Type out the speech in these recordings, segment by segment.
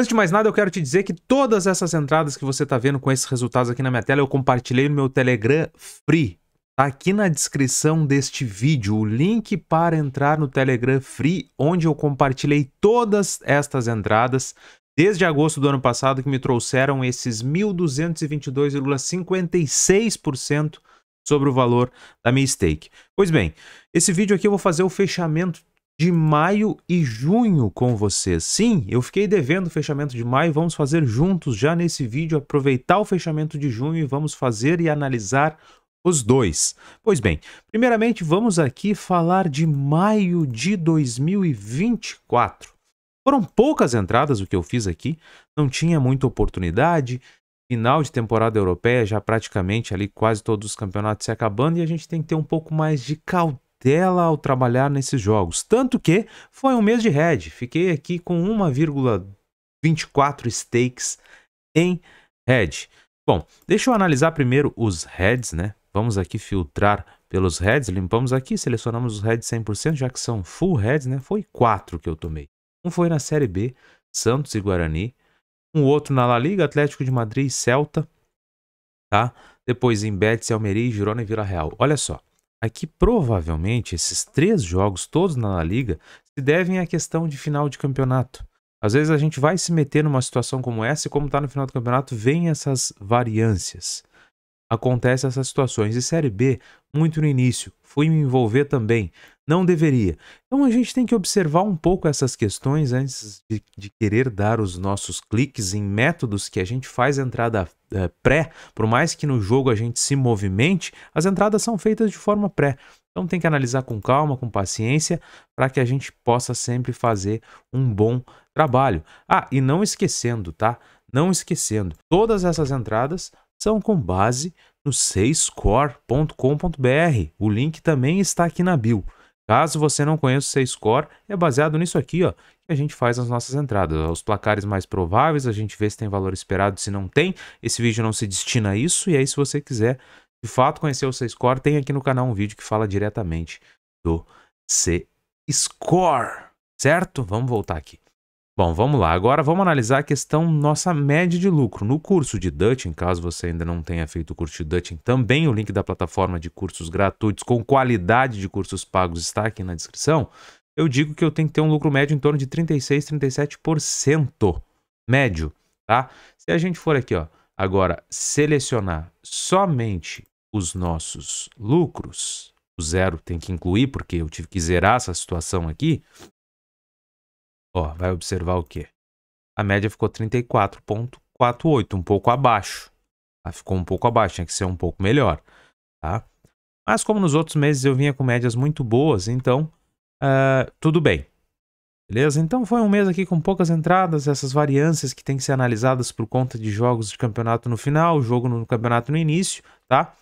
Antes de mais nada, eu quero te dizer que todas essas entradas que você está vendo com esses resultados aqui na minha tela, eu compartilhei no meu Telegram Free. Tá aqui na descrição deste vídeo o link para entrar no Telegram Free, onde eu compartilhei todas estas entradas desde agosto do ano passado que me trouxeram esses 1.222,56% sobre o valor da minha stake. Pois bem, esse vídeo aqui eu vou fazer o fechamento de maio e junho com vocês. Sim, eu fiquei devendo o fechamento de maio, vamos fazer juntos já nesse vídeo, aproveitar o fechamento de junho e vamos fazer e analisar os dois. Pois bem, primeiramente vamos aqui falar de maio de 2024. Foram poucas entradas o que eu fiz aqui, não tinha muita oportunidade, final de temporada europeia, já praticamente ali quase todos os campeonatos se acabando e a gente tem que ter um pouco mais de cautela cautela ao trabalhar nesses jogos. Tanto que foi um mês de head. Fiquei aqui com 1,24 stakes em head. Bom, deixa eu analisar primeiro os heads, né? Vamos aqui filtrar pelos heads, limpamos aqui, selecionamos os heads 100%, já que são full heads, né? Foi quatro que eu tomei. Um foi na Série B, Santos e Guarani. Um outro na La Liga, Atlético de Madrid e Celta. Tá? Depois em Betis, Almeria, Girona e Vila Real. Olha só, Aqui é provavelmente esses três jogos todos na La Liga se devem à questão de final de campeonato. Às vezes a gente vai se meter numa situação como essa e como está no final do campeonato, vem essas variâncias. Acontece essas situações. E Série B, muito no início, fui me envolver também. Não deveria. Então a gente tem que observar um pouco essas questões antes de, de querer dar os nossos cliques em métodos que a gente faz entrada é, pré. Por mais que no jogo a gente se movimente, as entradas são feitas de forma pré. Então tem que analisar com calma, com paciência, para que a gente possa sempre fazer um bom trabalho. Ah, e não esquecendo, tá? Não esquecendo, todas essas entradas são com base no c6score.com.br. O link também está aqui na bio. Caso você não conheça o c6score, é baseado nisso aqui, ó, que a gente faz as nossas entradas. Os placares mais prováveis, a gente vê se tem valor esperado, se não tem. Esse vídeo não se destina a isso, e aí se você quiser, de fato, conhecer o c6score, tem aqui no canal um vídeo que fala diretamente do C-Score, certo? Vamos voltar aqui. Bom, vamos lá. Agora vamos analisar a questão nossa média de lucro. No curso de Dutching, caso você ainda não tenha feito o curso de Dutching, também o link da plataforma de cursos gratuitos com qualidade de cursos pagos está aqui na descrição. Eu digo que eu tenho que ter um lucro médio em torno de 36, 37% médio, tá? Se a gente for aqui, ó, agora selecionar somente os nossos lucros, o zero tem que incluir porque eu tive que zerar essa situação aqui, Ó, vai observar o quê? A média ficou 34,48, um pouco abaixo. Tá? Ficou um pouco abaixo, tinha que ser um pouco melhor. Tá? Mas como nos outros meses eu vinha com médias muito boas, então uh, tudo bem. Beleza? Então foi um mês aqui com poucas entradas, essas variâncias que tem que ser analisadas por conta de jogos de campeonato no final, jogo no campeonato no início, tá?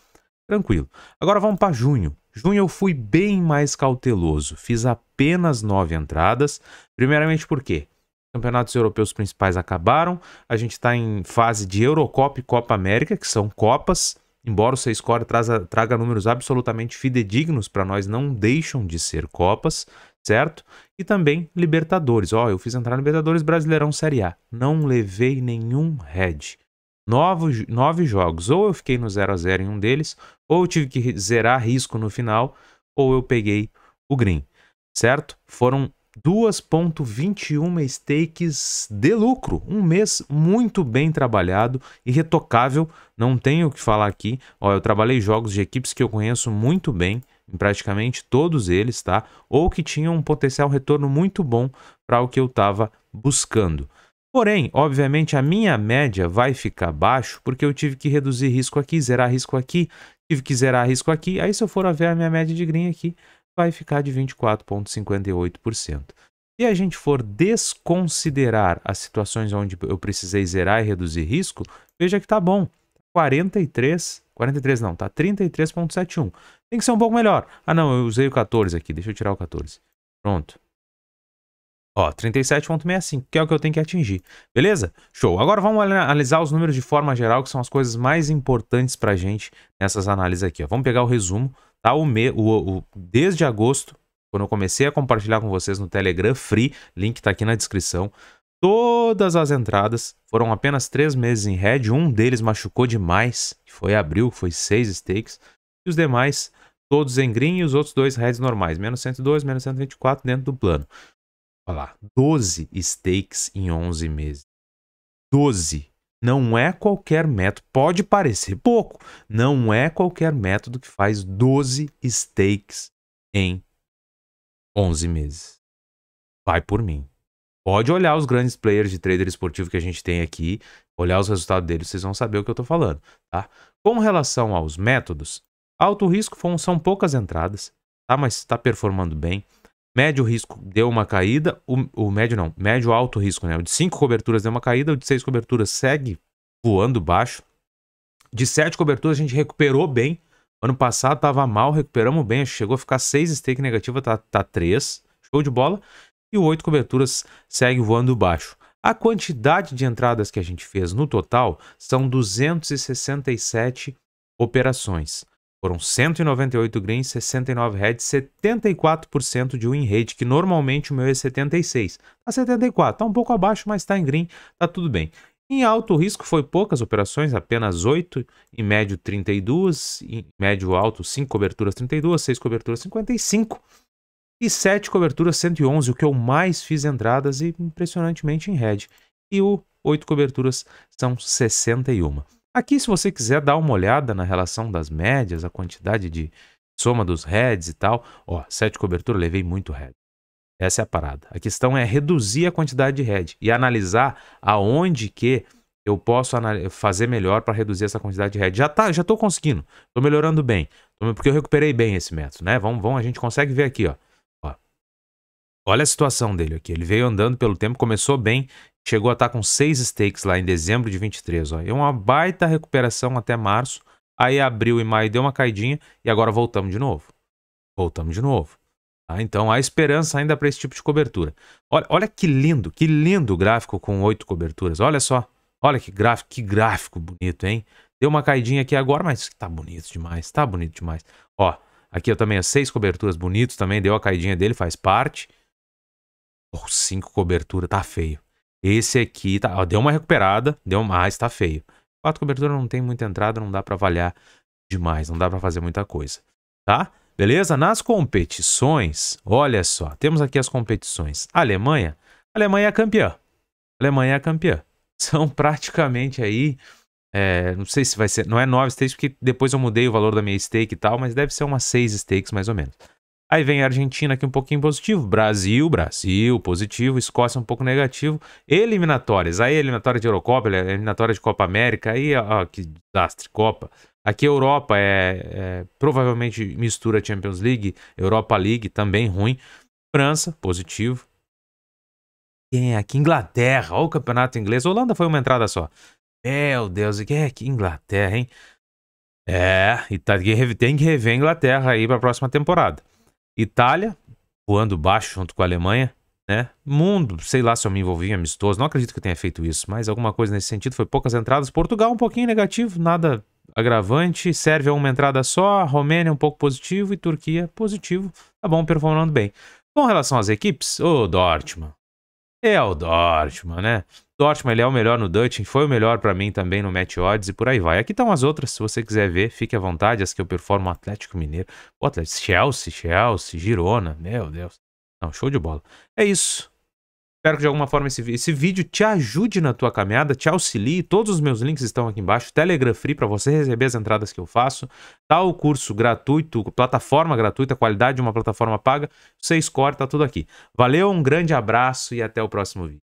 Tranquilo. Agora vamos para junho. Junho eu fui bem mais cauteloso, fiz apenas nove entradas, primeiramente porque campeonatos europeus principais acabaram, a gente está em fase de Eurocopa e Copa América, que são copas, embora o Seiscore traga, traga números absolutamente fidedignos para nós, não deixam de ser copas, certo? E também Libertadores, ó, oh, eu fiz entrar no Libertadores Brasileirão Série A, não levei nenhum head, nove, nove jogos. Ou eu fiquei no 0 a 0 em um deles, ou eu tive que zerar risco no final, ou eu peguei o green, certo? Foram 2.21 stakes de lucro, um mês muito bem trabalhado e retocável, não tenho o que falar aqui. Ó, eu trabalhei jogos de equipes que eu conheço muito bem, em praticamente todos eles, tá? Ou que tinham um potencial retorno muito bom para o que eu estava buscando. Porém, obviamente, a minha média vai ficar baixo porque eu tive que reduzir risco aqui, zerar risco aqui, tive que zerar risco aqui. Aí, se eu for ver a minha média de green aqui, vai ficar de 24,58%. Se a gente for desconsiderar as situações onde eu precisei zerar e reduzir risco, veja que tá bom. 43, 43 não, tá 33,71. Tem que ser um pouco melhor. Ah não, eu usei o 14 aqui, deixa eu tirar o 14. Pronto. Ó, 37.65, que é o que eu tenho que atingir. Beleza? Show. Agora vamos analisar os números de forma geral, que são as coisas mais importantes pra gente nessas análises aqui. Ó. Vamos pegar o resumo, tá? O, me, o, o Desde agosto, quando eu comecei a compartilhar com vocês no Telegram Free, link tá aqui na descrição, todas as entradas foram apenas três meses em red, um deles machucou demais, que foi abril, foi seis stakes, e os demais todos em green e os outros dois reds normais, menos 102, menos 124 dentro do plano. Olha lá, 12 stakes em 11 meses. 12. Não é qualquer método. Pode parecer pouco. Não é qualquer método que faz 12 stakes em 11 meses. Vai por mim. Pode olhar os grandes players de trader esportivo que a gente tem aqui, olhar os resultados deles, vocês vão saber o que eu estou falando, tá? Com relação aos métodos, alto risco são poucas entradas, tá? Mas está performando bem. Médio risco deu uma caída, o, o médio não, médio alto risco, né? O de 5 coberturas deu uma caída, o de 6 coberturas segue voando baixo. De 7 coberturas a gente recuperou bem. Ano passado estava mal, recuperamos bem, chegou a ficar 6 stake negativa, tá, tá 3. Show de bola. E o 8 coberturas segue voando baixo. A quantidade de entradas que a gente fez no total são 267 operações. Foram 198 greens, 69 heads, 74% de win rate, que normalmente o meu é 76. Tá 74, tá um pouco abaixo, mas tá em green, tá tudo bem. Em alto risco foi poucas operações, apenas 8, em médio 32, em médio alto 5 coberturas 32, 6 coberturas 55 e 7 coberturas 111, o que eu mais fiz entradas e impressionantemente em red. E o 8 coberturas são 61. Aqui, se você quiser dar uma olhada na relação das médias, a quantidade de soma dos heads e tal, ó, sete cobertura, levei muito head. Essa é a parada. A questão é reduzir a quantidade de head e analisar aonde que eu posso fazer melhor para reduzir essa quantidade de head. Já tá, já tô conseguindo. Tô melhorando bem. Porque eu recuperei bem esse método, né? Vamos, vamos, a gente consegue ver aqui, ó. Olha a situação dele aqui. Ele veio andando pelo tempo, começou bem, chegou a estar tá com seis stakes lá em dezembro de 23. Ó. É uma baita recuperação até março. Aí abril e maio deu uma caidinha e agora voltamos de novo. Voltamos de novo. Ah, Então há esperança ainda para esse tipo de cobertura. Olha, olha que lindo, que lindo gráfico com oito coberturas. Olha só. Olha que gráfico, que gráfico bonito, hein? Deu uma caidinha aqui agora, mas tá bonito demais, tá bonito demais. Ó, aqui eu também, as seis coberturas bonitos também, deu a caidinha dele, faz parte por cinco cobertura, tá feio. Esse aqui tá, ó, deu uma recuperada, deu mais, tá feio. Quatro cobertura não tem muita entrada, não dá para avaliar demais, não dá para fazer muita coisa, tá? Beleza? Nas competições, olha só, temos aqui as competições. A Alemanha, a Alemanha é campeã. A Alemanha é campeã. São praticamente aí, é, não sei se vai ser, não é nove stakes, porque depois eu mudei o valor da minha stake e tal, mas deve ser umas seis stakes mais ou menos. Aí vem a Argentina aqui um pouquinho positivo, Brasil, Brasil, positivo, Escócia um pouco negativo, eliminatórias, aí eliminatória de Eurocopa, é eliminatória de Copa América, aí ó, que desastre, Copa. Aqui Europa é, é provavelmente mistura Champions League, Europa League também ruim, França positivo. Quem é aqui? Inglaterra, olha o campeonato inglês, Holanda foi uma entrada só. Meu Deus, e quem é aqui? Inglaterra, hein? É, e tá, tem que rever a Inglaterra aí para a próxima temporada. Itália, voando baixo junto com a Alemanha, né? Mundo, sei lá se eu me envolvi em amistoso, não acredito que eu tenha feito isso, mas alguma coisa nesse sentido, foi poucas entradas. Portugal um pouquinho negativo, nada agravante, Sérvia uma entrada só, Romênia um pouco positivo e Turquia positivo. Tá bom, performando bem. Com relação às equipes, o Dortmund. É o Dortmund, né? Dortmund, ele é o melhor no Dutch, foi o melhor para mim também no Match Odds e por aí vai. Aqui estão as outras, se você quiser ver, fique à vontade, as que eu performo Atlético Mineiro, o Atlético, Chelsea, Chelsea, Girona, meu Deus. Não, show de bola. É isso. Espero que de alguma forma esse, esse vídeo te ajude na tua caminhada, te auxilie. Todos os meus links estão aqui embaixo. Telegram Free para você receber as entradas que eu faço. Tá o curso gratuito, plataforma gratuita, qualidade de uma plataforma paga. Você escolhe, tá tudo aqui. Valeu, um grande abraço e até o próximo vídeo.